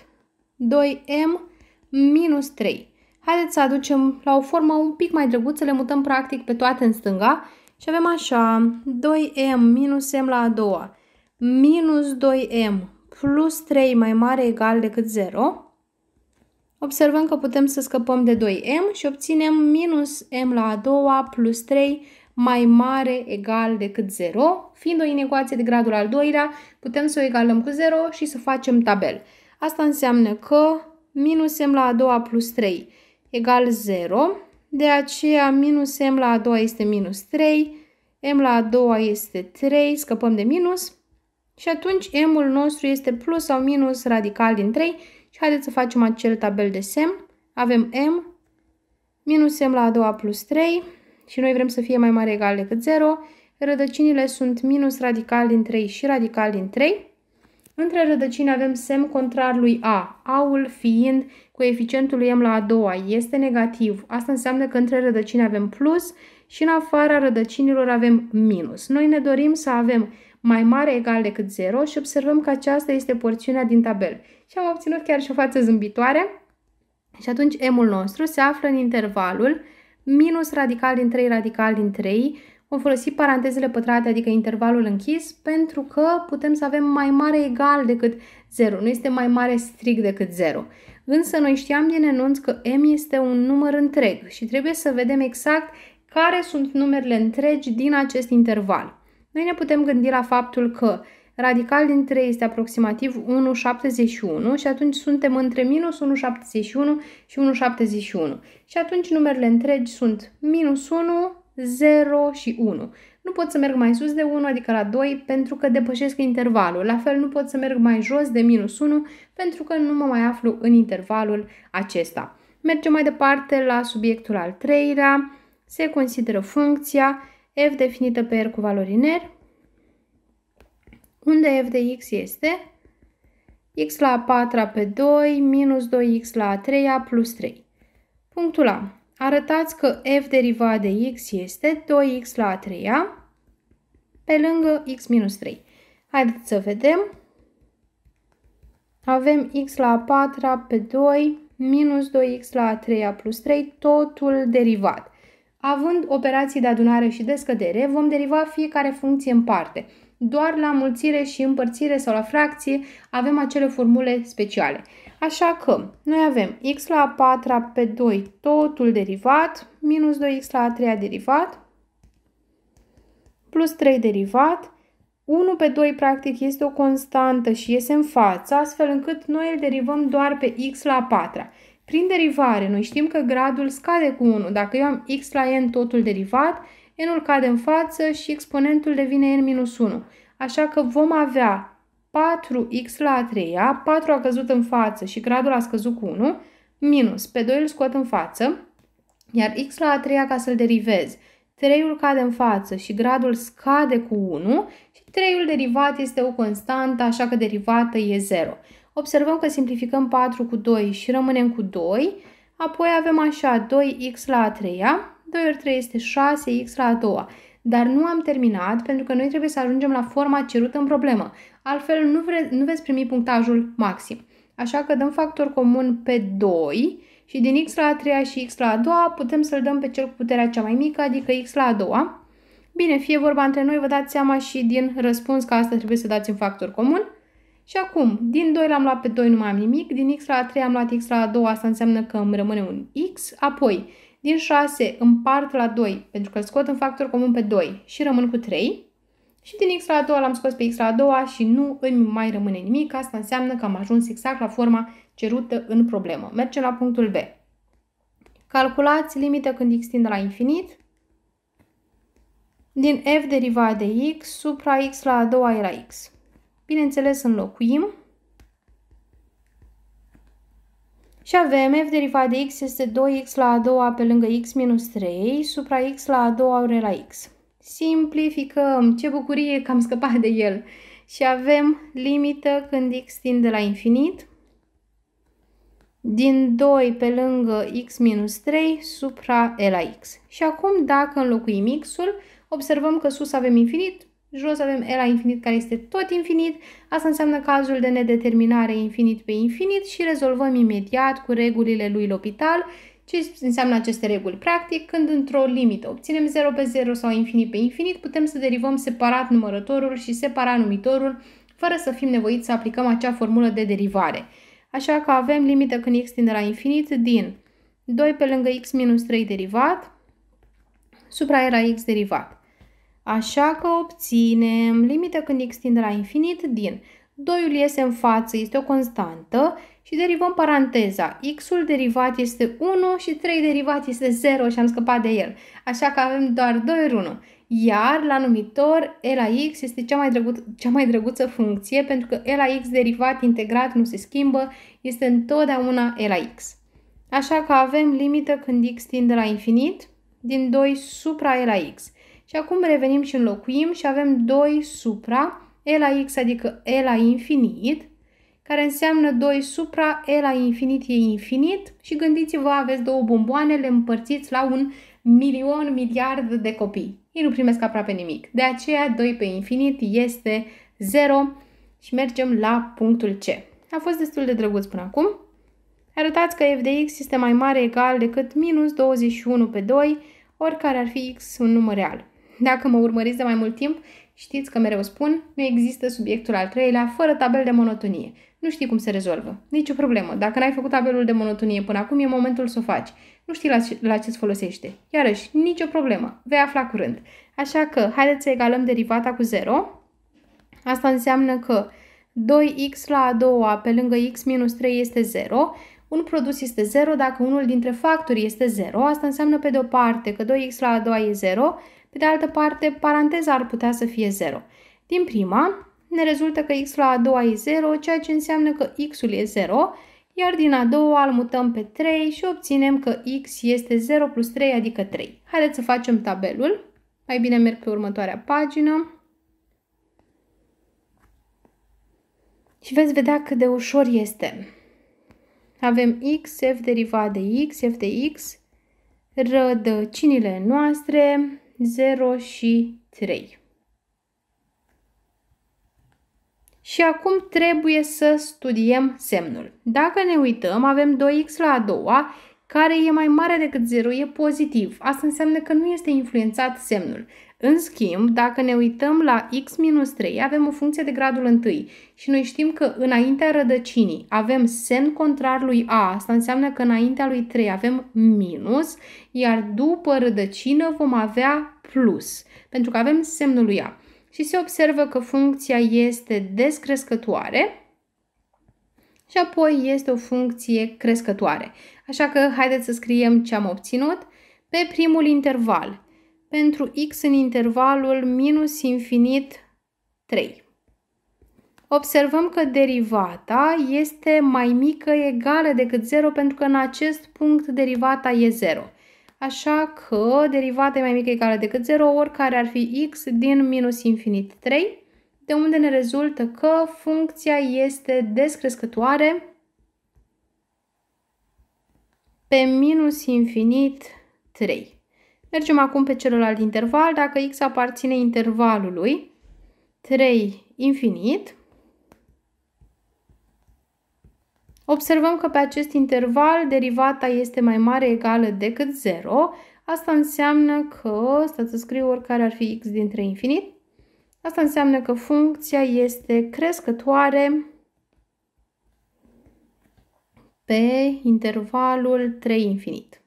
2m minus 3. Haideți să aducem la o formă un pic mai drăguță, le mutăm practic pe toate în stânga și avem așa 2m minus m la a doua minus 2m plus 3 mai mare egal decât 0. Observăm că putem să scăpăm de 2m și obținem minus m la a doua plus 3 mai mare egal decât 0. Fiind o inecuație de gradul al doilea, putem să o egalăm cu 0 și să facem tabel. Asta înseamnă că minus m la a doua plus 3 egal 0, de aceea minus m la a doua este minus 3, m la a doua este 3, scăpăm de minus și atunci m-ul nostru este plus sau minus radical din 3 și haideți să facem acel tabel de semn. Avem m, minus m la a doua plus 3 și noi vrem să fie mai mare egal decât 0. Rădăcinile sunt minus radical din 3 și radical din 3. Între rădăcini avem semn contrar lui A, A-ul fiind coeficientul lui M la a doua, este negativ. Asta înseamnă că între rădăcini avem plus și în afara rădăcinilor avem minus. Noi ne dorim să avem mai mare egal decât 0 și observăm că aceasta este porțiunea din tabel. Și am obținut chiar și o față zâmbitoare. Și atunci M-ul nostru se află în intervalul minus radical din 3 radical din 3 Vom folosi parantezele pătrate, adică intervalul închis, pentru că putem să avem mai mare egal decât 0. Nu este mai mare strict decât 0. Însă noi știam din enunț că M este un număr întreg și trebuie să vedem exact care sunt numerele întregi din acest interval. Noi ne putem gândi la faptul că radical din 3 este aproximativ 1,71 și atunci suntem între minus 1,71 și 1,71. Și atunci numerele întregi sunt minus 1, 0 și 1. Nu pot să merg mai sus de 1, adică la 2, pentru că depășesc intervalul. La fel, nu pot să merg mai jos de minus 1, pentru că nu mă mai aflu în intervalul acesta. Mergem mai departe la subiectul al treilea. Se consideră funcția f definită pe R cu valori în r, unde f de x este x la 4 pe 2 minus 2x la 3 plus 3. Punctul A arătați că f derivat de x este 2x la a treia pe lângă x minus 3. Haideți să vedem. Avem x la a patra pe 2 minus 2x la a treia plus 3, totul derivat. Având operații de adunare și de scădere, vom deriva fiecare funcție în parte. Doar la mulțire și împărțire sau la fracție avem acele formule speciale. Așa că noi avem x la a patra pe 2, totul derivat, minus 2x la a treia derivat, plus 3 derivat, 1 pe 2 practic este o constantă și iese în față, astfel încât noi îl derivăm doar pe x la 4. Prin derivare, noi știm că gradul scade cu 1. Dacă eu am x la n totul derivat, n-ul cade în față și exponentul devine n-1. Așa că vom avea 4x la a treia, 4 a căzut în față și gradul a scăzut cu 1, minus, pe 2 îl scot în față, iar x la a treia ca să-l derivez, 3-ul cade în față și gradul scade cu 1 și 3-ul derivat este o constantă, așa că derivată e 0. Observăm că simplificăm 4 cu 2 și rămânem cu 2, apoi avem așa 2x la a treia, 2 ori 3 este 6x la a doua dar nu am terminat pentru că noi trebuie să ajungem la forma cerută în problemă. Altfel nu, vre- nu veți primi punctajul maxim. Așa că dăm factor comun pe 2 și din x la a treia și x la a doua putem să-l dăm pe cel cu puterea cea mai mică, adică x la a doua. Bine, fie vorba între noi, vă dați seama și din răspuns că asta trebuie să dați în factor comun. Și acum, din 2 l-am luat pe 2, nu mai am nimic, din x la a 3 am luat x la a 2, asta înseamnă că îmi rămâne un x, apoi din 6 împart la 2, pentru că îl scot în factor comun pe 2 și rămân cu 3. Și din x la 2 l-am scos pe x la 2 și nu îmi mai rămâne nimic. Asta înseamnă că am ajuns exact la forma cerută în problemă. Mergem la punctul B. Calculați limita când x tinde la infinit. Din f derivat de x, supra x la 2 doua era x. Bineînțeles, înlocuim Și avem f derivat de x este 2x la a doua pe lângă x minus 3 supra x la a doua ori la x. Simplificăm! Ce bucurie că am scăpat de el! Și avem limită când x tinde la infinit din 2 pe lângă x minus 3 supra e la x. Și acum dacă înlocuim x-ul, observăm că sus avem infinit, jos avem E la infinit care este tot infinit, asta înseamnă cazul de nedeterminare infinit pe infinit și rezolvăm imediat cu regulile lui l'hopital ce înseamnă aceste reguli. Practic, când într-o limită obținem 0 pe 0 sau infinit pe infinit, putem să derivăm separat numărătorul și separat numitorul, fără să fim nevoiți să aplicăm acea formulă de derivare. Așa că avem limită când x tinde la infinit din 2 pe lângă x minus 3 derivat supra era x derivat. Așa că obținem limită când x tinde la infinit din 2-ul iese în față, este o constantă și derivăm paranteza. x-ul derivat este 1 și 3 derivat este 0 și am scăpat de el. Așa că avem doar 2 ori 1. Iar la numitor, e la x este cea mai, drăguț, cea mai drăguță funcție pentru că e la x derivat integrat nu se schimbă, este întotdeauna e la x. Așa că avem limită când x tinde la infinit din 2 supra e la x. Și acum revenim și înlocuim și avem 2 supra e la x, adică e la infinit, care înseamnă 2 supra e la infinit e infinit și gândiți-vă, aveți două bomboane, le împărțiți la un milion, miliard de copii. Ei nu primesc aproape nimic. De aceea 2 pe infinit este 0 și mergem la punctul C. A fost destul de drăguț până acum. Arătați că f de x este mai mare egal decât minus 21 pe 2, oricare ar fi x un număr real. Dacă mă urmăriți de mai mult timp, știți că mereu spun, nu există subiectul al treilea fără tabel de monotonie. Nu știi cum se rezolvă. Nici o problemă. Dacă n-ai făcut tabelul de monotonie până acum, e momentul să o faci. Nu știi la ce, la ce-ți folosește. Iarăși, nicio problemă. Vei afla curând. Așa că, haideți să egalăm derivata cu 0. Asta înseamnă că 2x la a doua pe lângă x minus 3 este 0. Un produs este 0 dacă unul dintre factori este 0. Asta înseamnă pe de o parte că 2x la a doua e 0 pe de altă parte, paranteza ar putea să fie 0. Din prima, ne rezultă că x la a doua e 0, ceea ce înseamnă că x-ul e 0, iar din a doua îl mutăm pe 3 și obținem că x este 0 plus 3, adică 3. Haideți să facem tabelul. Mai bine merg pe următoarea pagină. Și veți vedea cât de ușor este. Avem x, f derivat de x, f de x, rădăcinile noastre, 0 și 3. Și acum trebuie să studiem semnul. Dacă ne uităm, avem 2x la a doua, care e mai mare decât 0, e pozitiv. Asta înseamnă că nu este influențat semnul. În schimb, dacă ne uităm la x-3, avem o funcție de gradul 1 și noi știm că înaintea rădăcinii avem semn contrar lui a, asta înseamnă că înaintea lui 3 avem minus, iar după rădăcină vom avea plus, pentru că avem semnul lui a. Și se observă că funcția este descrescătoare și apoi este o funcție crescătoare. Așa că haideți să scriem ce am obținut pe primul interval pentru x în intervalul minus infinit 3. Observăm că derivata este mai mică egală decât 0 pentru că în acest punct derivata e 0. Așa că derivata e mai mică egală decât 0, oricare ar fi x din minus infinit 3, de unde ne rezultă că funcția este descrescătoare pe minus infinit 3. Mergem acum pe celălalt interval. Dacă x aparține intervalului 3 infinit, observăm că pe acest interval derivata este mai mare egală decât 0. Asta înseamnă că, stați să scriu oricare ar fi x dintre infinit, asta înseamnă că funcția este crescătoare pe intervalul 3 infinit.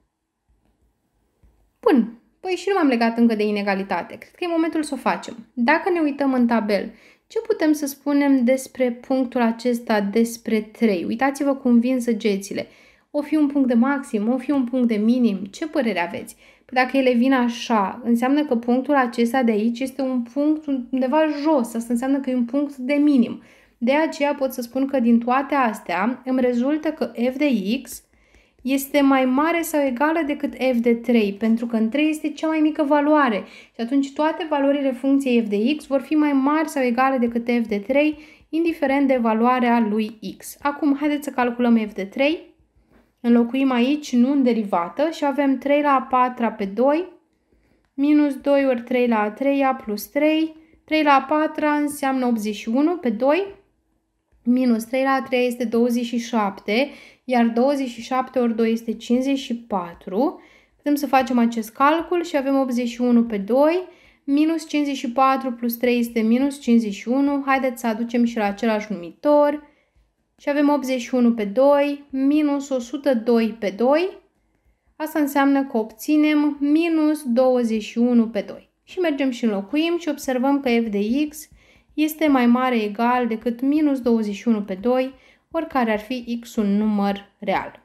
Bun, păi și nu m-am legat încă de inegalitate. Cred că e momentul să o facem. Dacă ne uităm în tabel, ce putem să spunem despre punctul acesta despre 3? Uitați-vă cum vin săgețile. O fi un punct de maxim, o fi un punct de minim. Ce părere aveți? Păi dacă ele vin așa, înseamnă că punctul acesta de aici este un punct undeva jos. Asta înseamnă că e un punct de minim. De aceea pot să spun că din toate astea îmi rezultă că f de x este mai mare sau egală decât f de 3, pentru că în 3 este cea mai mică valoare și atunci toate valorile funcției f de x vor fi mai mari sau egale decât f de 3, indiferent de valoarea lui x. Acum, haideți să calculăm f de 3. Înlocuim aici nu în derivată și avem 3 la 4 pe 2, minus 2 ori 3 la 3 plus 3, 3 la 4 înseamnă 81 pe 2, Minus 3 la 3 este 27, iar 27 ori 2 este 54. Putem să facem acest calcul și avem 81 pe 2, minus 54 plus 3 este minus 51. Haideți să aducem și la același numitor. Și avem 81 pe 2, minus 102 pe 2. Asta înseamnă că obținem minus 21 pe 2. Și mergem și înlocuim și observăm că f de x este mai mare egal decât minus 21 pe 2, oricare ar fi x un număr real.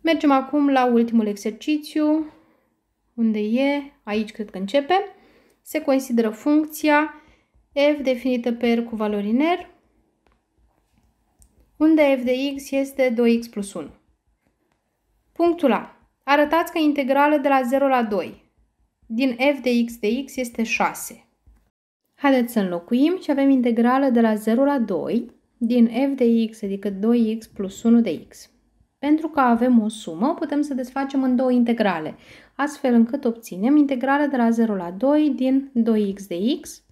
Mergem acum la ultimul exercițiu, unde e, aici cred că începe, se consideră funcția f definită pe R cu valori valoriner, unde f de x este 2x plus 1. Punctul A. Arătați că integrală de la 0 la 2 din f de x de x este 6. Haideți să înlocuim și avem integrală de la 0 la 2 din f de x, adică 2x plus 1 de x. Pentru că avem o sumă, putem să desfacem în două integrale, astfel încât obținem integrală de la 0 la 2 din 2x de x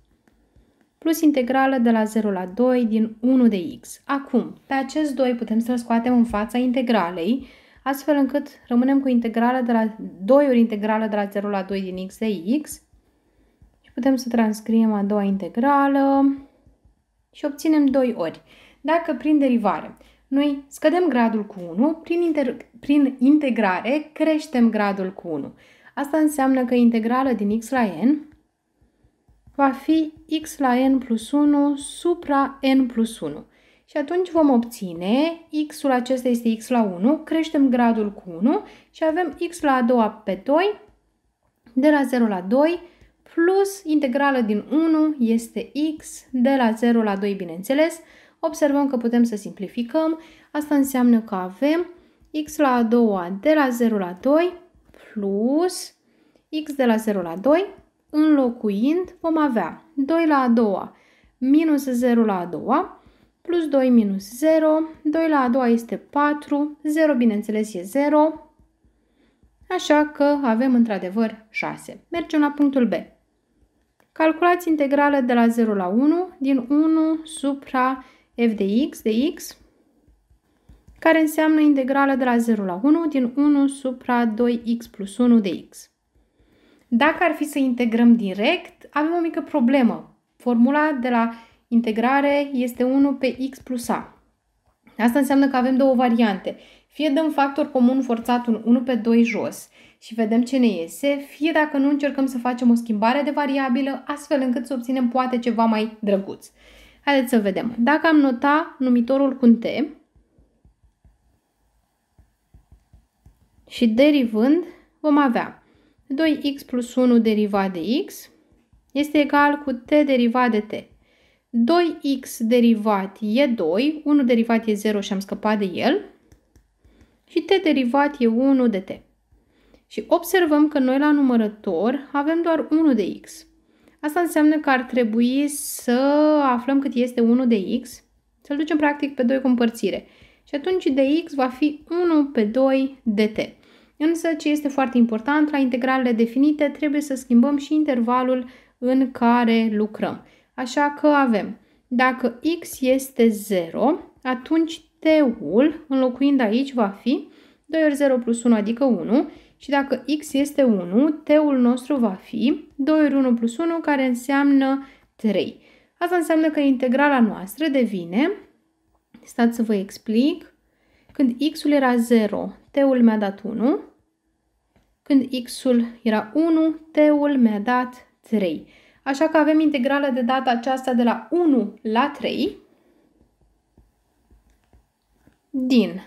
plus integrală de la 0 la 2 din 1 de x. Acum, pe acest 2 putem să-l scoatem în fața integralei, astfel încât rămânem cu integrală de la 2 ori integrală de la 0 la 2 din x de x Putem să transcriem a doua integrală și obținem 2 ori. Dacă prin derivare noi scădem gradul cu 1, prin, inter- prin integrare creștem gradul cu 1. Asta înseamnă că integrală din x la n va fi x la n plus 1 supra n plus 1. Și atunci vom obține x-ul acesta este x la 1, creștem gradul cu 1 și avem x la a doua pe 2, de la 0 la 2, plus integrală din 1 este x de la 0 la 2, bineînțeles. Observăm că putem să simplificăm. Asta înseamnă că avem x la a doua de la 0 la 2 plus x de la 0 la 2 înlocuind vom avea 2 la a doua minus 0 la a doua plus 2 minus 0, 2 la a doua este 4, 0 bineînțeles e 0, așa că avem într-adevăr 6. Mergem la punctul B. Calculați integrală de la 0 la 1 din 1 supra f de x de x, care înseamnă integrală de la 0 la 1 din 1 supra 2x plus 1 de x. Dacă ar fi să integrăm direct, avem o mică problemă. Formula de la integrare este 1 pe x plus a. Asta înseamnă că avem două variante. Fie dăm factor comun forțat un 1 pe 2 jos, și vedem ce ne iese, fie dacă nu încercăm să facem o schimbare de variabilă, astfel încât să obținem poate ceva mai drăguț. Haideți să vedem. Dacă am nota numitorul cu T și derivând, vom avea 2x plus 1 derivat de x este egal cu t derivat de t. 2x derivat e 2, 1 derivat e 0 și am scăpat de el și t derivat e 1 de t și observăm că noi la numărător avem doar 1 de x. Asta înseamnă că ar trebui să aflăm cât este 1 de x, să-l ducem practic pe 2 cu împărțire. Și atunci de x va fi 1 pe 2 dt. Însă ce este foarte important, la integralele definite trebuie să schimbăm și intervalul în care lucrăm. Așa că avem, dacă x este 0, atunci t-ul, înlocuind aici, va fi 2 ori 0 plus 1, adică 1, și dacă x este 1, t-ul nostru va fi 2 ori 1 plus 1, care înseamnă 3. Asta înseamnă că integrala noastră devine, stați să vă explic, când x-ul era 0, t-ul mi-a dat 1, când x-ul era 1, t-ul mi-a dat 3. Așa că avem integrală de data aceasta de la 1 la 3 din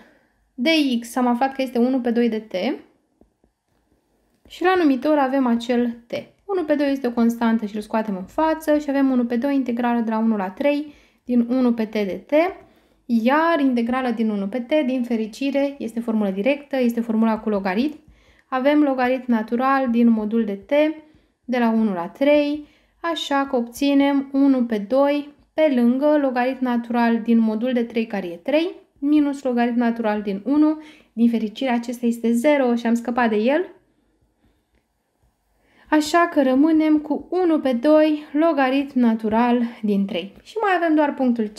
dx, am aflat că este 1 pe 2 de t, și la numitor avem acel t. 1 pe 2 este o constantă și îl scoatem în față și avem 1 pe 2 integrală de la 1 la 3 din 1 pe t de t. Iar integrala din 1 pe t, din fericire, este formulă directă, este formula cu logaritm. Avem logaritm natural din modul de t de la 1 la 3, așa că obținem 1 pe 2 pe lângă logaritm natural din modul de 3 care e 3, minus logaritm natural din 1. Din fericire acesta este 0 și am scăpat de el. Așa că rămânem cu 1 pe 2 logaritm natural din 3. Și mai avem doar punctul C.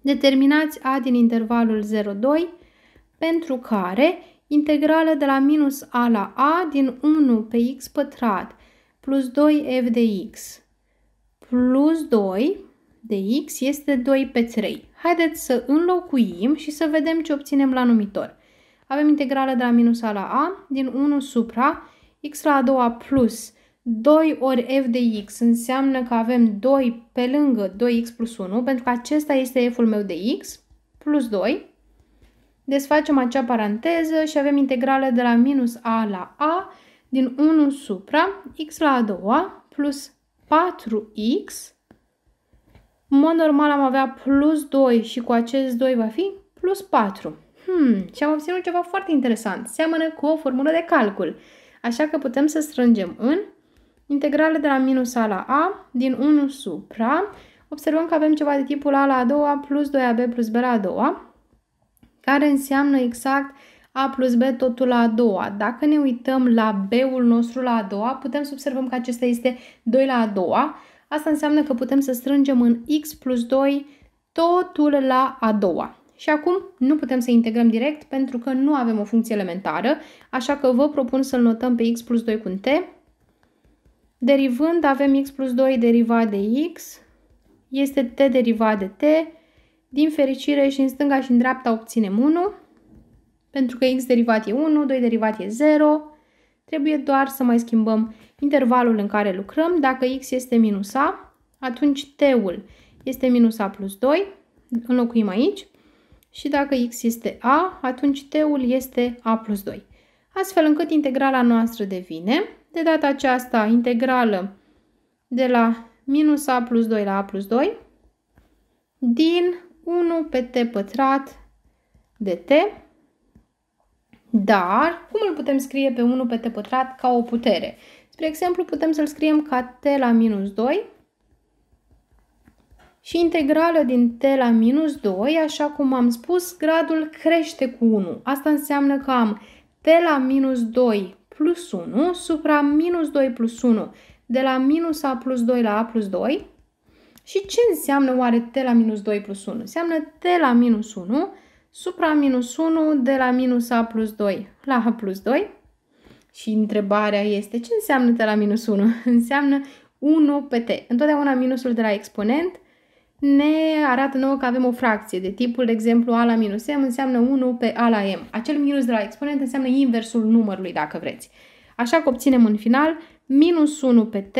Determinați A din intervalul 0,2 pentru care integrală de la minus A la A din 1 pe x pătrat plus 2 f de x plus 2 de x este 2 pe 3. Haideți să înlocuim și să vedem ce obținem la numitor. Avem integrală de la minus A la A din 1 supra x la a doua plus 2 ori f de x înseamnă că avem 2 pe lângă 2x plus 1, pentru că acesta este f-ul meu de x, plus 2. Desfacem acea paranteză și avem integrală de la minus a la a din 1 supra x la a doua plus 4x. În mod normal am avea plus 2 și cu acest 2 va fi plus 4. Hmm, și am obținut ceva foarte interesant. Seamănă cu o formulă de calcul. Așa că putem să strângem în integrală de la minus a la a din 1 supra. Observăm că avem ceva de tipul a la a doua plus 2ab plus b la a doua, care înseamnă exact a plus b totul la a doua. Dacă ne uităm la b-ul nostru la a doua, putem să observăm că acesta este 2 la a doua. Asta înseamnă că putem să strângem în x plus 2 totul la a doua și acum nu putem să integrăm direct pentru că nu avem o funcție elementară, așa că vă propun să-l notăm pe x plus 2 cu t. Derivând avem x plus 2 derivat de x, este t derivat de t, din fericire și în stânga și în dreapta obținem 1, pentru că x derivat e 1, 2 derivat e 0, trebuie doar să mai schimbăm intervalul în care lucrăm. Dacă x este minus a, atunci t-ul este minus a plus 2, înlocuim aici, și dacă x este a, atunci t-ul este a plus 2. Astfel încât integrala noastră devine, de data aceasta, integrală de la minus a plus 2 la a plus 2 din 1 pe t pătrat de t, dar cum îl putem scrie pe 1 pe t pătrat ca o putere? Spre exemplu, putem să-l scriem ca t la minus 2 și integrală din t la minus 2, așa cum am spus, gradul crește cu 1. Asta înseamnă că am t la minus 2 plus 1 supra minus 2 plus 1 de la minus a plus 2 la a plus 2. Și ce înseamnă oare t la minus 2 plus 1? Înseamnă t la minus 1 supra minus 1 de la minus a plus 2 la a plus 2. Și întrebarea este ce înseamnă t la minus 1? Înseamnă 1 pe t. Întotdeauna minusul de la exponent ne arată nouă că avem o fracție de tipul, de exemplu, a la minus m înseamnă 1 pe a la m. Acel minus de la exponent înseamnă inversul numărului, dacă vreți. Așa că obținem în final minus 1 pe t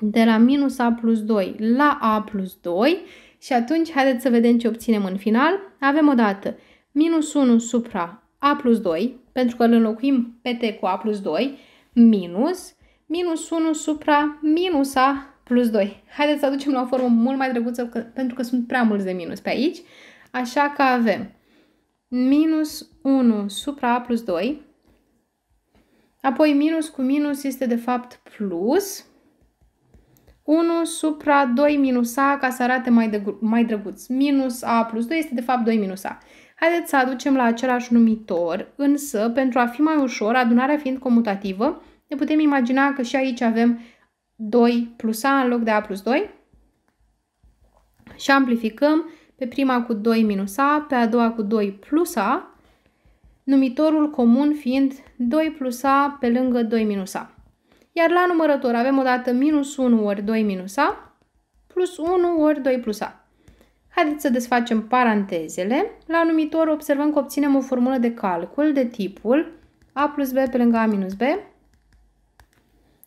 de la minus a plus 2 la a plus 2 și atunci haideți să vedem ce obținem în final. Avem o dată minus 1 supra a plus 2, pentru că îl înlocuim pe t cu a plus 2, minus minus 1 supra minus a plus 2. Haideți să aducem la o formă mult mai drăguță că, pentru că sunt prea mulți de minus pe aici. Așa că avem minus 1 supra A plus 2, apoi minus cu minus este de fapt plus 1 supra 2 minus A ca să arate mai, de, mai drăguț. Minus A plus 2 este de fapt 2 minus A. Haideți să aducem la același numitor, însă pentru a fi mai ușor, adunarea fiind comutativă, ne putem imagina că și aici avem 2 plus A în loc de A plus 2 și amplificăm pe prima cu 2 minus A, pe a doua cu 2 plus A, numitorul comun fiind 2 plus A pe lângă 2 minus A. Iar la numărător avem odată minus 1 ori 2 minus A, plus 1 ori 2 plus A. Haideți să desfacem parantezele. La numitor observăm că obținem o formulă de calcul de tipul A plus B pe lângă A minus B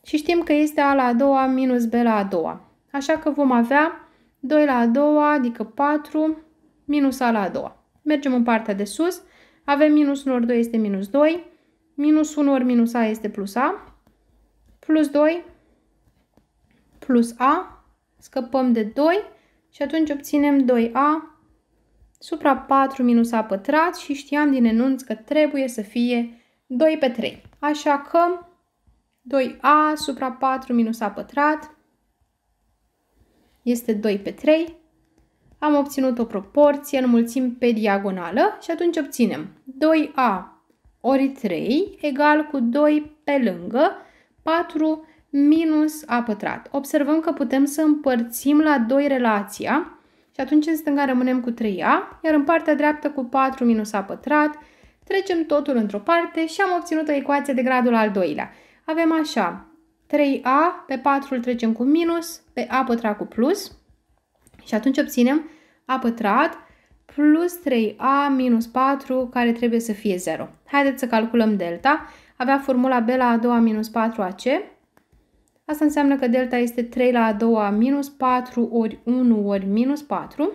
și știm că este a la a doua minus b la a doua. Așa că vom avea 2 la a doua, adică 4, minus a la a doua. Mergem în partea de sus, avem minus 1 ori 2 este minus 2, minus 1 ori minus a este plus a, plus 2, plus a, scăpăm de 2 și atunci obținem 2a supra 4 minus a pătrat și știam din enunț că trebuie să fie 2 pe 3. Așa că 2a supra 4 minus a pătrat este 2 pe 3. Am obținut o proporție, înmulțim pe diagonală și atunci obținem 2a ori 3 egal cu 2 pe lângă 4 minus a pătrat. Observăm că putem să împărțim la 2 relația și atunci în stânga rămânem cu 3a, iar în partea dreaptă cu 4 minus a pătrat, trecem totul într-o parte și am obținut o ecuație de gradul al doilea avem așa, 3a, pe 4 îl trecem cu minus, pe a pătrat cu plus și atunci obținem a pătrat plus 3a minus 4 care trebuie să fie 0. Haideți să calculăm delta. Avea formula b la a doua minus 4ac. Asta înseamnă că delta este 3 la a doua minus 4 ori 1 ori minus 4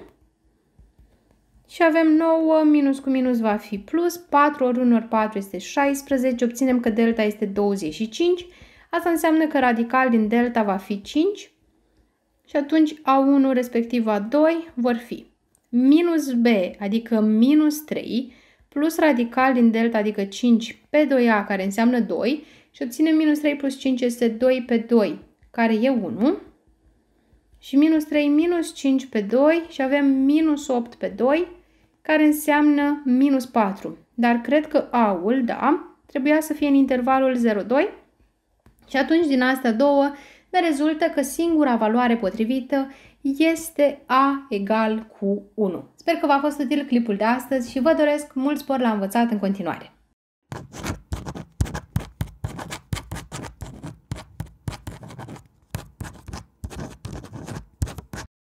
și avem 9 minus cu minus va fi plus, 4 ori 1 ori 4 este 16, obținem că delta este 25, asta înseamnă că radical din delta va fi 5 și atunci A1 respectiv A2 vor fi minus B, adică minus 3, plus radical din delta, adică 5 pe 2A, care înseamnă 2, și obținem minus 3 plus 5 este 2 pe 2, care e 1, și minus 3 minus 5 pe 2 și avem minus 8 pe 2, care înseamnă minus 4. Dar cred că A-ul, da, trebuia să fie în intervalul 0,2 și atunci din astea două ne rezultă că singura valoare potrivită este A egal cu 1. Sper că v-a fost util clipul de astăzi și vă doresc mult spor la învățat în continuare.